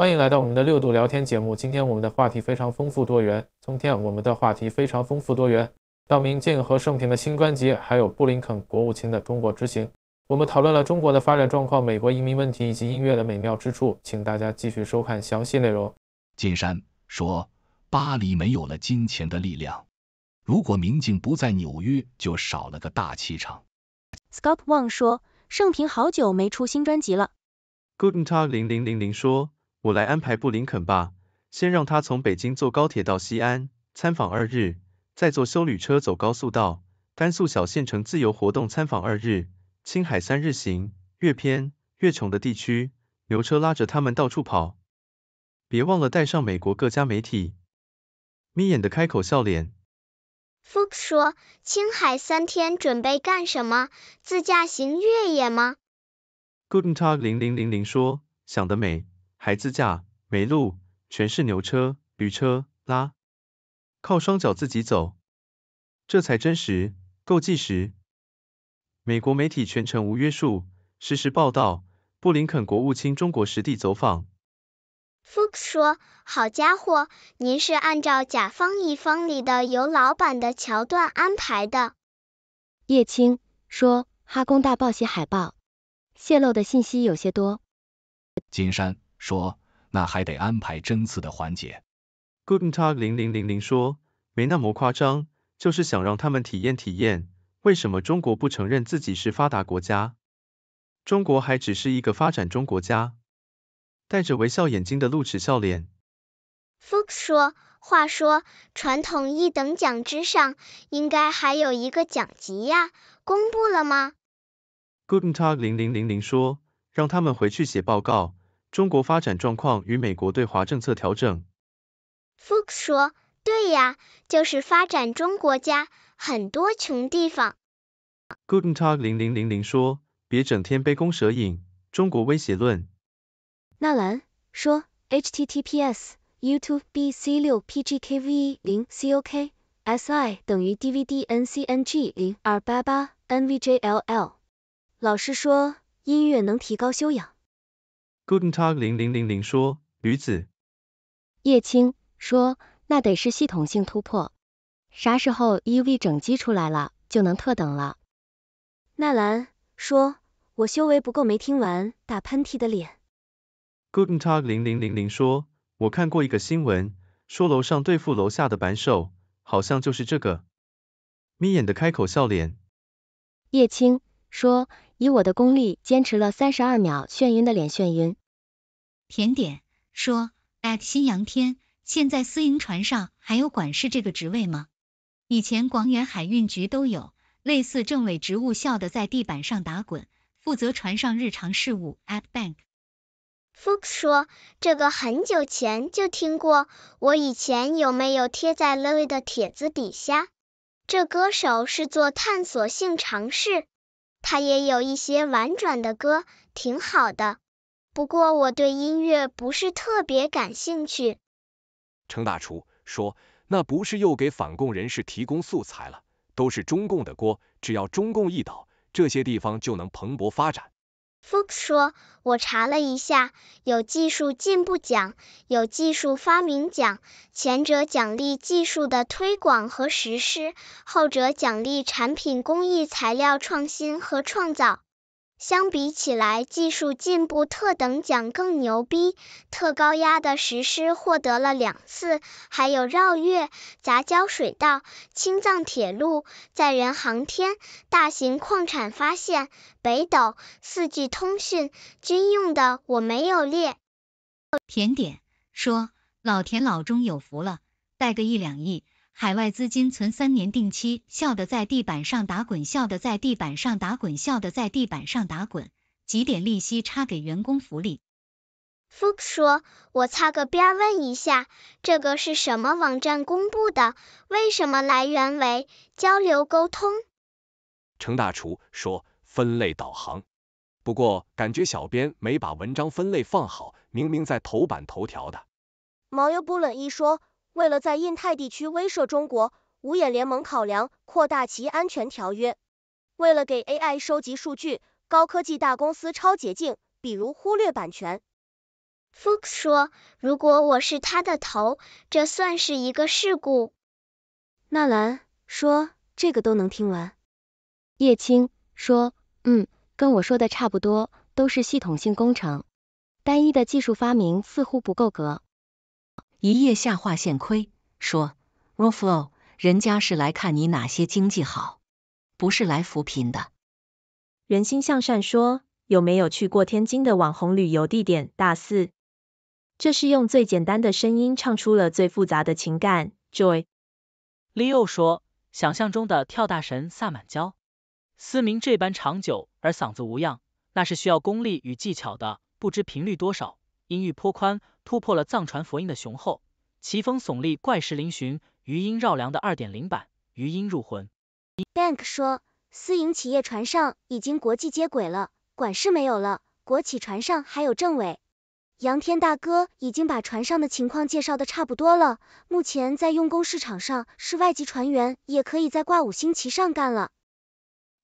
欢迎来到我们的六度聊天节目，今天我们的话题非常丰富多元。今天我们的话题非常丰富多元，到明镜和盛平的新专辑，还有布林肯国务卿的中国之行。我们讨论了中国的发展状况、美国移民问题以及音乐的美妙之处。请大家继续收看详细内容。金山说，巴黎没有了金钱的力量。如果明镜不在纽约，就少了个大气场。Scott Wang 说，盛平好久没出新专辑了。Good Talk 零零零零说。我来安排布林肯吧，先让他从北京坐高铁到西安参访二日，再坐修旅车走高速道，甘肃小县城自由活动参访二日，青海三日行，越偏越穷的地区，牛车拉着他们到处跑，别忘了带上美国各家媒体。眯眼的开口笑脸。Fox 说，青海三天准备干什么？自驾行越野吗？GoodenTalk 零零零零说，想得美。孩子架没路，全是牛车、驴车拉，靠双脚自己走，这才真实，够纪实。美国媒体全程无约束，实时报道，布林肯国务卿中国实地走访。Fox 说，好家伙，您是按照《甲方乙方》里的有老板的桥段安排的。叶青说，哈工大报喜海报泄露的信息有些多。金山。说，那还得安排针刺的环节。Good t a g k 零零零零说，没那么夸张，就是想让他们体验体验，为什么中国不承认自己是发达国家，中国还只是一个发展中国家。带着微笑眼睛的露齿笑脸。Fox 说，话说，传统一等奖之上，应该还有一个奖级呀，公布了吗？Good t a g k 零零零零说，让他们回去写报告。中国发展状况与美国对华政策调整。Fox 说，对呀，就是发展中国家，很多穷地方。g t e n t a g 零零零零说，别整天杯弓蛇影，中国威胁论。纳兰说，https://tbc6pgkv0coksi y o u u 等于 dvdncng0288nvjll。老师说，音乐能提高修养。g o o d e n t a g k 零零零零说：女子。叶青说：那得是系统性突破，啥时候 EV 整机出来了，就能特等了。纳兰说：我修为不够没听完，打喷嚏的脸。g o o d e n t a g k 零零零零说：我看过一个新闻，说楼上对付楼下的扳手，好像就是这个。眯眼的开口笑脸。叶青说。以我的功力，坚持了三十二秒，眩晕的脸，眩晕。甜点说，at 新阳天，现在私营船上还有管事这个职位吗？以前广远海运局都有，类似政委职务，笑得在地板上打滚，负责船上日常事务。at bank fox 说，这个很久前就听过，我以前有没有贴在 lily 的帖子底下？这歌手是做探索性尝试。他也有一些婉转的歌，挺好的。不过我对音乐不是特别感兴趣。程大厨说，那不是又给反共人士提供素材了？都是中共的锅，只要中共一倒，这些地方就能蓬勃发展。Fox 说，我查了一下，有技术进步奖，有技术发明奖，前者奖励技术的推广和实施，后者奖励产品、工艺、材料创新和创造。相比起来，技术进步特等奖更牛逼。特高压的实施获得了两次，还有绕月、杂交水稻、青藏铁路、载人航天、大型矿产发现、北斗、四 G 通讯，军用的我没有列。甜点说，老田老中有福了，带个一两亿。海外资金存三年定期，笑得在地板上打滚，笑得在地板上打滚，笑得在地板上打滚，几点利息差给员工福利？Fox 说，我擦个边问一下，这个是什么网站公布的？为什么来源为交流沟通？程大厨说，分类导航。不过感觉小编没把文章分类放好，明明在头版头条的。毛又不冷一说。为了在印太地区威慑中国，五眼联盟考量扩大其安全条约。为了给 AI 收集数据，高科技大公司超捷径，比如忽略版权。Fox 说：“如果我是他的头，这算是一个事故。”纳兰说：“这个都能听完。”叶青说：“嗯，跟我说的差不多，都是系统性工程，单一的技术发明似乎不够格。”一夜下划线亏，说，rooflo，人家是来看你哪些经济好，不是来扶贫的。人心向善说，有没有去过天津的网红旅游地点？大四，这是用最简单的声音唱出了最复杂的情感。Joy，Leo 说，想象中的跳大神萨满教，嘶鸣这般长久而嗓子无恙，那是需要功力与技巧的，不知频率多少。音域颇宽，突破了藏传佛音的雄厚。奇峰耸立，怪石嶙峋，余音绕梁的二点零版，余音入魂。Bank 说，私营企业船上已经国际接轨了，管事没有了，国企船上还有政委。杨天大哥已经把船上的情况介绍的差不多了，目前在用工市场上，是外籍船员也可以在挂五星旗上干了。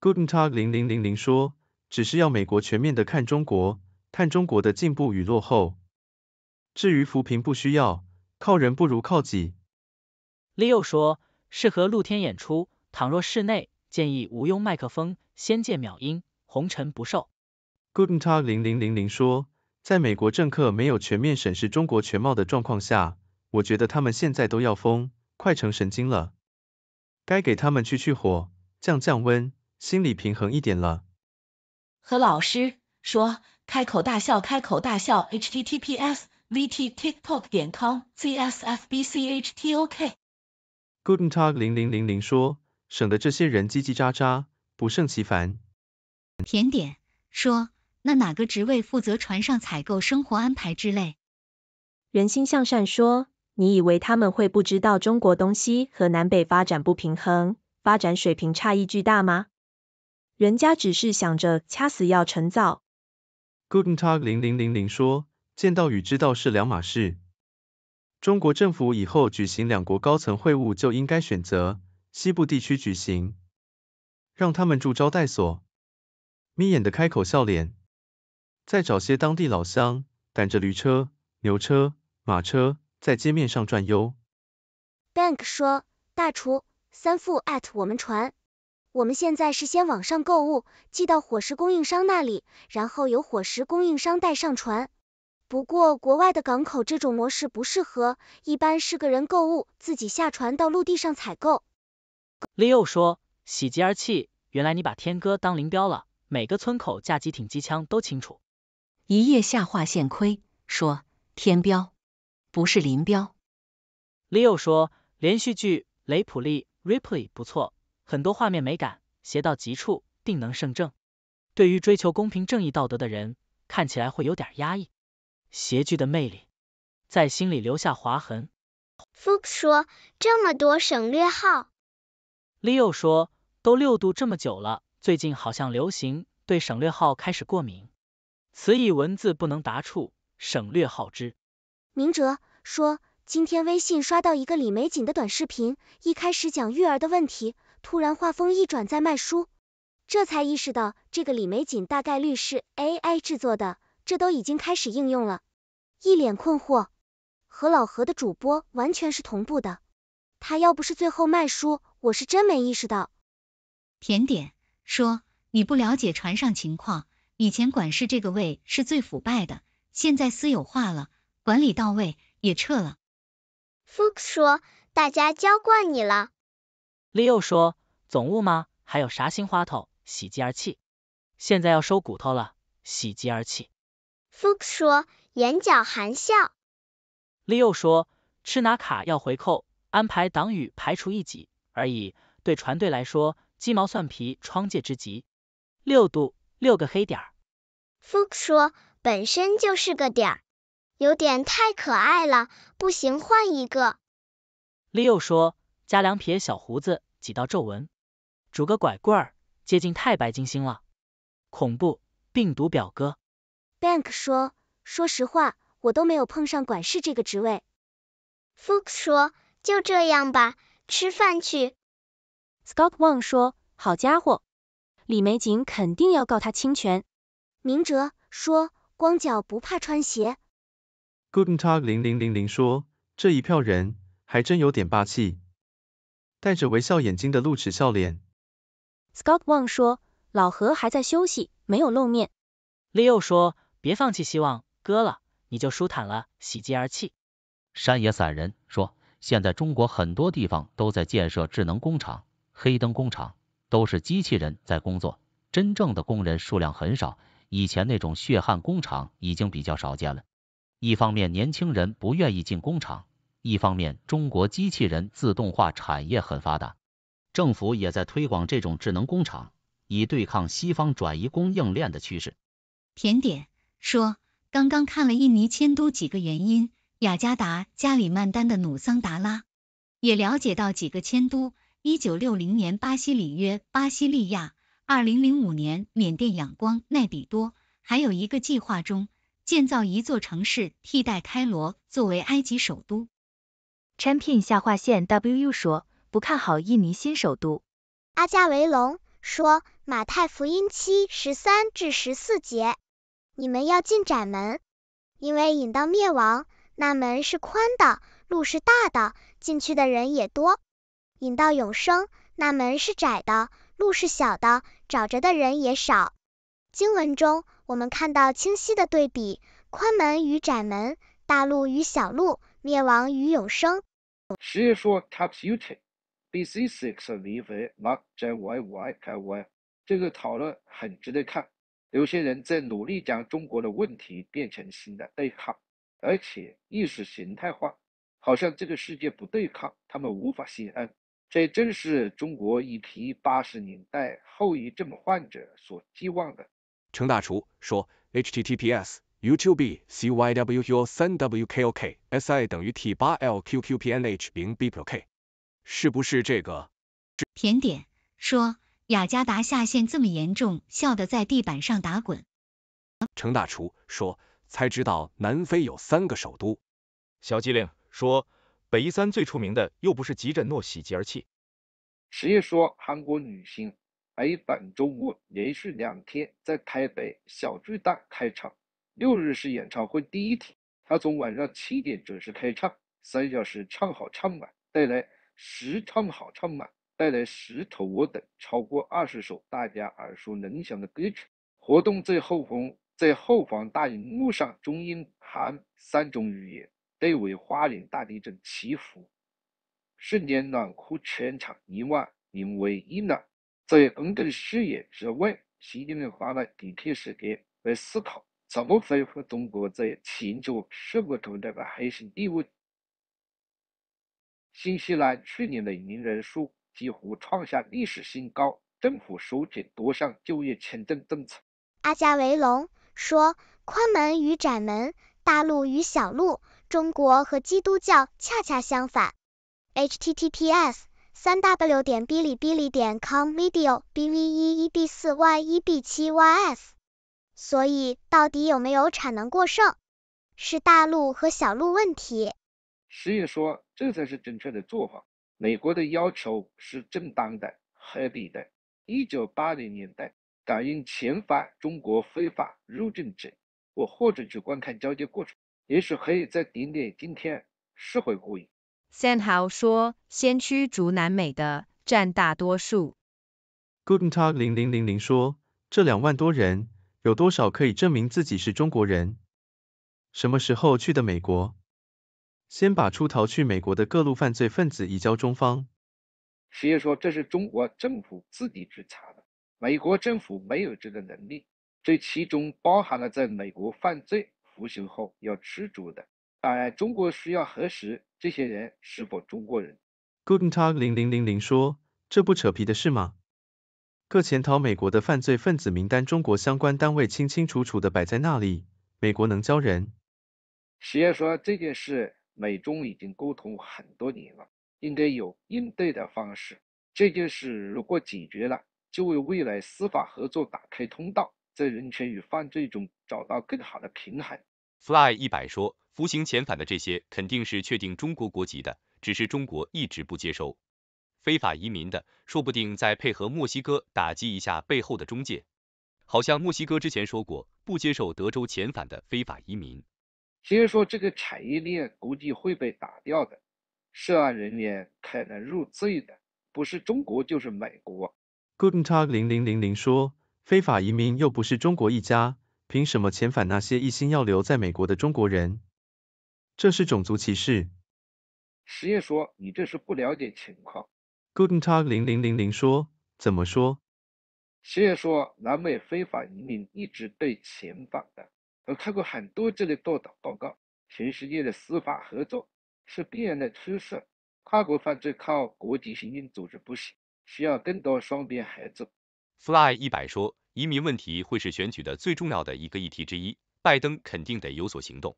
GoodenTalk 零零零零说，只是要美国全面的看中国。看中国的进步与落后，至于扶贫不需要，靠人不如靠己。Leo 说，适合露天演出，倘若室内，建议无用麦克风，仙界秒音，红尘不受。g o o d t a l 零零零零说，在美国政客没有全面审视中国全貌的状况下，我觉得他们现在都要疯，快成神经了，该给他们去去火，降降温，心理平衡一点了。和老师说。开口大笑，开口大笑，https://v.tiktok.com/ZSFBCHTOK t。g o o d n a g h t 零零零零说，省得这些人叽叽喳喳，不胜其烦。甜点说，那哪个职位负责船上采购、生活安排之类？人心向善说，你以为他们会不知道中国东西和南北发展不平衡，发展水平差异巨大吗？人家只是想着掐死要成造。g t e n t a g 零零零零说，见到与知道是两码事。中国政府以后举行两国高层会晤，就应该选择西部地区举行，让他们住招待所，眯眼的开口笑脸，再找些当地老乡，赶着驴车、牛车、马车，在街面上转悠。Bank 说，大厨三副 at 我们船。我们现在是先网上购物，寄到伙食供应商那里，然后由伙食供应商带上船。不过国外的港口这种模式不适合，一般是个人购物，自己下船到陆地上采购。Leo 说，喜极而泣，原来你把天哥当林彪了，每个村口架机挺机枪都清楚。一夜下划线亏，说天彪不是林彪。Leo 说，连续剧雷普利 Ripley 不错。很多画面美感，邪到极处定能胜正。对于追求公平正义道德的人，看起来会有点压抑。邪剧的魅力，在心里留下划痕。Fook 说：这么多省略号。Leo 说：都六度这么久了，最近好像流行对省略号开始过敏。词义文字不能达处，省略号之。明哲说：今天微信刷到一个李美瑾的短视频，一开始讲育儿的问题。突然话锋一转，在卖书，这才意识到这个李美锦大概率是 AI 制作的，这都已经开始应用了，一脸困惑。和老何的主播完全是同步的，他要不是最后卖书，我是真没意识到。甜点说，你不了解船上情况，以前管事这个位是最腐败的，现在私有化了，管理到位，也撤了。Fox 说，大家娇惯你了。Leo 说：“总务吗？还有啥新花头？”喜极而泣。现在要收骨头了，喜极而泣。Fook 说，眼角含笑。Leo 说，吃拿卡要回扣，安排党羽排除异己而已，对船队来说，鸡毛蒜皮，疮疥之极。”六度，六个黑点儿。Fook 说，本身就是个点儿，有点太可爱了，不行，换一个。Leo 说。加两撇小胡子，几道皱纹，拄个拐棍，接近太白金星了，恐怖！病毒表哥。Bank 说，说实话，我都没有碰上管事这个职位。Fox 说，就这样吧，吃饭去。Scott Wang 说，好家伙，李美景肯定要告他侵权。明哲说，光脚不怕穿鞋。Good Talk 零零零零说，这一票人，还真有点霸气。戴着微笑眼睛的露齿笑脸。Scott Wang 说，老何还在休息，没有露面。Leo 说，别放弃希望，割了你就舒坦了，喜极而泣。山野散人说，现在中国很多地方都在建设智能工厂、黑灯工厂，都是机器人在工作，真正的工人数量很少，以前那种血汗工厂已经比较少见了。一方面，年轻人不愿意进工厂。一方面，中国机器人自动化产业很发达，政府也在推广这种智能工厂，以对抗西方转移供应链的趋势。甜点说，刚刚看了印尼迁都几个原因，雅加达、加里曼丹的努桑达拉，也了解到几个迁都：一九六零年巴西里约、巴西利亚，二零零五年缅甸仰光奈比多，还有一个计划中建造一座城市替代开罗作为埃及首都。Champion 下划线 WU 说，不看好印尼新首都。阿加维隆说，马太福音七十三至十四节，你们要进窄门，因为引到灭亡，那门是宽的，路是大的，进去的人也多；引到永生，那门是窄的，路是小的，找着的人也少。经文中，我们看到清晰的对比，宽门与窄门，大路与小路。灭亡与永生。实验说 t a p y u t e b c 6 l v j y y K y 这个讨论很值得看。有些人在努力将中国的问题变成新的对抗，而且意识形态化。好像这个世界不对抗，他们无法心安。这正是中国一批八十年代后遗症患者所寄望的。程大厨说：https。YouTube c y w u o 3 w k o k s i 等于 T8LQQPNH0B+K，p 是不是这个？甜点说雅加达下线这么严重，笑得在地板上打滚。程大厨说才知道南非有三个首都。小机灵说北一三最出名的又不是吉镇诺，喜极而泣。实业说韩国女星 A 版周末连续两天在台北小巨蛋开场。六日是演唱会第一天，他从晚上七点准时开唱，三小时唱好唱满，带来十唱好唱满，带来十头我等超过二十首大家耳熟能详的歌曲。活动最后，红，在后方大荧幕上中英韩三种语言，对为花莲大地震祈福，瞬间暖哭全场一万零为一暖。在公众事业之外，习近平花了地铁时间来思考。怎么恢复中国在全球十务中的核心地位？新西兰去年的移民人数几乎创下历史新高，政府收紧多项就业签证政策。阿加维隆说：“宽门与窄门，大路与小路，中国和基督教恰恰相反。” H T T P S 三 W 点 B L I B L I 点 C O M V I D I O B V 一一 B 四 Y 一 B 七 Y S 所以到底有没有产能过剩，是大陆和小陆问题。石爷说这才是正确的做法，美国的要求是正当的、合理的。一九八零年代，打应遣返中国非法入境者，我或者去观看交接过程，也许可以再点点今天，收回故 Hao 说，先驱逐南美的占大多数。Goodtalk 零零零零说，这两万多人。有多少可以证明自己是中国人？什么时候去的美国？先把出逃去美国的各路犯罪分子移交中方。师爷说这是中国政府自己去查的，美国政府没有这个能力。这其中包含了在美国犯罪服刑后要吃住的，当然中国需要核实这些人是否中国人。Good t a n g e t i n g 0000说，这不扯皮的事吗？各潜逃美国的犯罪分子名单，中国相关单位清清楚楚的摆在那里，美国能交人？徐燕说这件事美中已经沟通很多年了，应该有应对的方式。这件事如果解决了，就为未来司法合作打开通道，在人权与犯罪中找到更好的平衡。Fly 一百说，服刑遣返的这些肯定是确定中国国籍的，只是中国一直不接收。非法移民的，说不定再配合墨西哥打击一下背后的中介，好像墨西哥之前说过不接受德州遣返的非法移民。石爷说这个产业链估计会被打掉的，涉案人员可能入罪的，不是中国就是美国。Good Talk 零零零零说非法移民又不是中国一家，凭什么遣返那些一心要留在美国的中国人？这是种族歧视。实验说你这是不了解情况。g o o d e n Talk 零零零零说：怎么说？实业说，南美非法移民一直被遣返的，我看过很多这类报道。报告，全世界的司法合作是必然的趋势，跨国犯罪靠国际刑警组织不行，需要更多双边合作。Fly 一百说，移民问题会是选举的最重要的一个议题之一，拜登肯定得有所行动。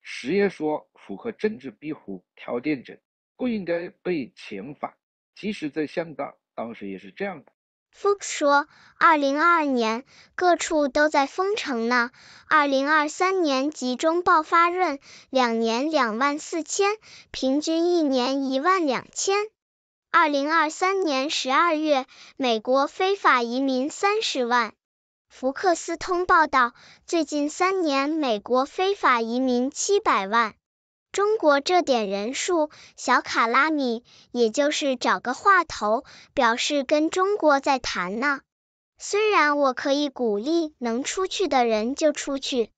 实验说，符合政治庇护条件者不应该被遣返。即使在香港，当时也是这样的。福克斯说，2022年各处都在封城呢。2023年集中爆发日，两年两万四千，平均一年一万两千。2023年12月，美国非法移民三十万。福克斯通报道，最近三年美国非法移民七百万。中国这点人数，小卡拉米也就是找个话头，表示跟中国在谈呢。虽然我可以鼓励能出去的人就出去。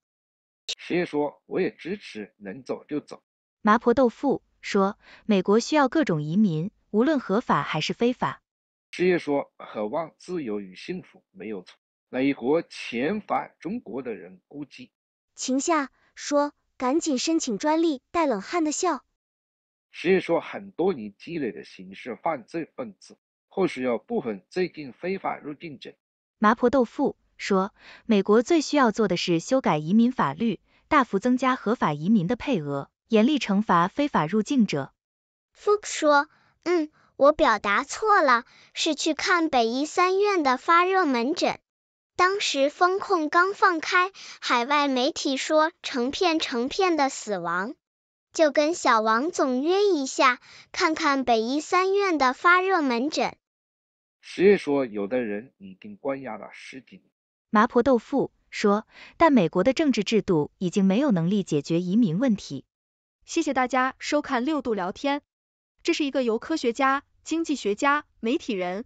师爷说，我也支持能走就走。麻婆豆腐说，美国需要各种移民，无论合法还是非法。师爷说，渴望自由与幸福没有错。美国遣返中国的人估计。秦夏说。赶紧申请专利，带冷汗的笑。实际说，很多年积累的刑事犯罪分子，或许有部分最近非法入境者。麻婆豆腐说，美国最需要做的是修改移民法律，大幅增加合法移民的配额，严厉惩罚非法入境者。Fuk 说，嗯，我表达错了，是去看北医三院的发热门诊。当时风控刚放开，海外媒体说成片成片的死亡，就跟小王总约一下，看看北医三院的发热门诊。十月说，有的人已经关押了十几年。麻婆豆腐说，但美国的政治制度已经没有能力解决移民问题。谢谢大家收看六度聊天，这是一个由科学家、经济学家、媒体人。